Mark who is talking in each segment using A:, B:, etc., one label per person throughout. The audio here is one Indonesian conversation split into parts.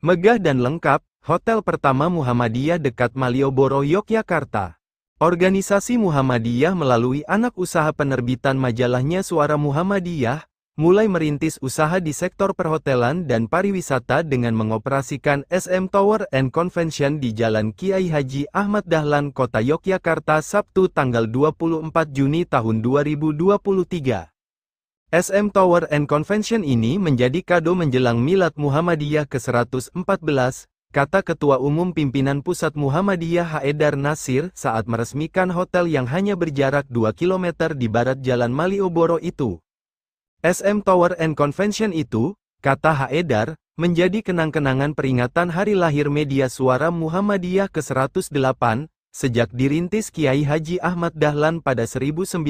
A: Megah dan lengkap, hotel pertama Muhammadiyah dekat Malioboro, Yogyakarta. Organisasi Muhammadiyah melalui anak usaha penerbitan majalahnya Suara Muhammadiyah, mulai merintis usaha di sektor perhotelan dan pariwisata dengan mengoperasikan SM Tower and Convention di Jalan Kiai Haji Ahmad Dahlan, Kota Yogyakarta Sabtu tanggal 24 Juni tahun 2023. SM Tower and Convention ini menjadi kado menjelang Milad Muhammadiyah ke-114, kata Ketua Umum Pimpinan Pusat Muhammadiyah Haedar Nasir saat meresmikan hotel yang hanya berjarak 2 km di barat Jalan Malioboro itu. SM Tower and Convention itu, kata Haedar, menjadi kenang-kenangan peringatan Hari Lahir Media Suara Muhammadiyah ke-108, sejak dirintis Kiai Haji Ahmad Dahlan pada 1915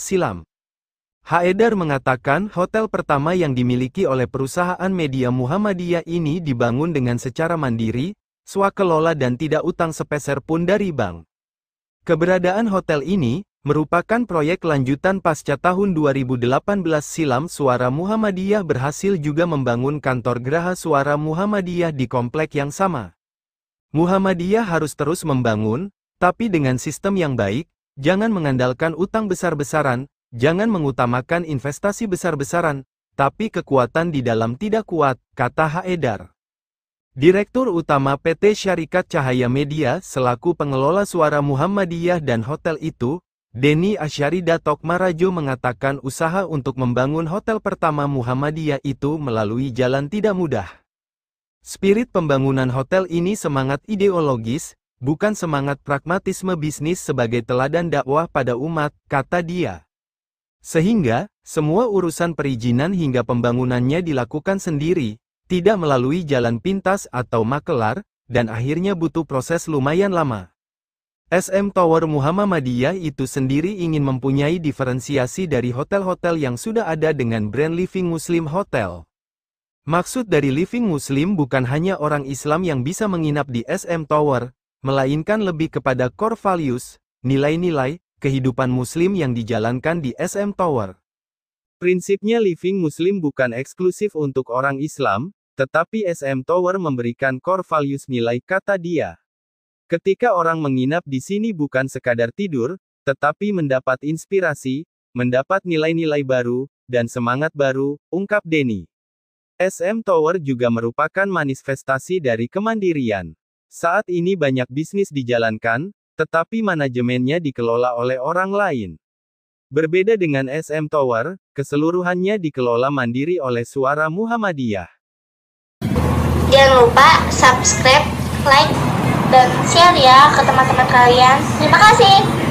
A: silam. Haedar mengatakan hotel pertama yang dimiliki oleh perusahaan media Muhammadiyah ini dibangun dengan secara mandiri, swakelola dan tidak utang sepeser pun dari bank. Keberadaan hotel ini, merupakan proyek lanjutan pasca tahun 2018 silam Suara Muhammadiyah berhasil juga membangun kantor Geraha Suara Muhammadiyah di komplek yang sama. Muhammadiyah harus terus membangun, tapi dengan sistem yang baik, jangan mengandalkan utang besar-besaran, Jangan mengutamakan investasi besar-besaran, tapi kekuatan di dalam tidak kuat, kata Haedar. Direktur Utama PT Syarikat Cahaya Media selaku pengelola suara Muhammadiyah dan hotel itu, Denny Datok Marajo mengatakan usaha untuk membangun hotel pertama Muhammadiyah itu melalui jalan tidak mudah. Spirit pembangunan hotel ini semangat ideologis, bukan semangat pragmatisme bisnis sebagai teladan dakwah pada umat, kata dia. Sehingga, semua urusan perizinan hingga pembangunannya dilakukan sendiri, tidak melalui jalan pintas atau makelar, dan akhirnya butuh proses lumayan lama. SM Tower Muhammadiyah itu sendiri ingin mempunyai diferensiasi dari hotel-hotel yang sudah ada dengan brand Living Muslim Hotel. Maksud dari Living Muslim bukan hanya orang Islam yang bisa menginap di SM Tower, melainkan lebih kepada core values, nilai-nilai, kehidupan Muslim yang dijalankan di SM Tower. Prinsipnya living Muslim bukan eksklusif untuk orang Islam, tetapi SM Tower memberikan core values nilai kata dia. Ketika orang menginap di sini bukan sekadar tidur, tetapi mendapat inspirasi, mendapat nilai-nilai baru, dan semangat baru, ungkap Denny. SM Tower juga merupakan manifestasi dari kemandirian. Saat ini banyak bisnis dijalankan, tetapi manajemennya dikelola oleh orang lain. Berbeda dengan SM Tower, keseluruhannya dikelola mandiri oleh Suara Muhammadiyah. Jangan lupa subscribe, like, dan share ya ke teman-teman kalian. Terima kasih.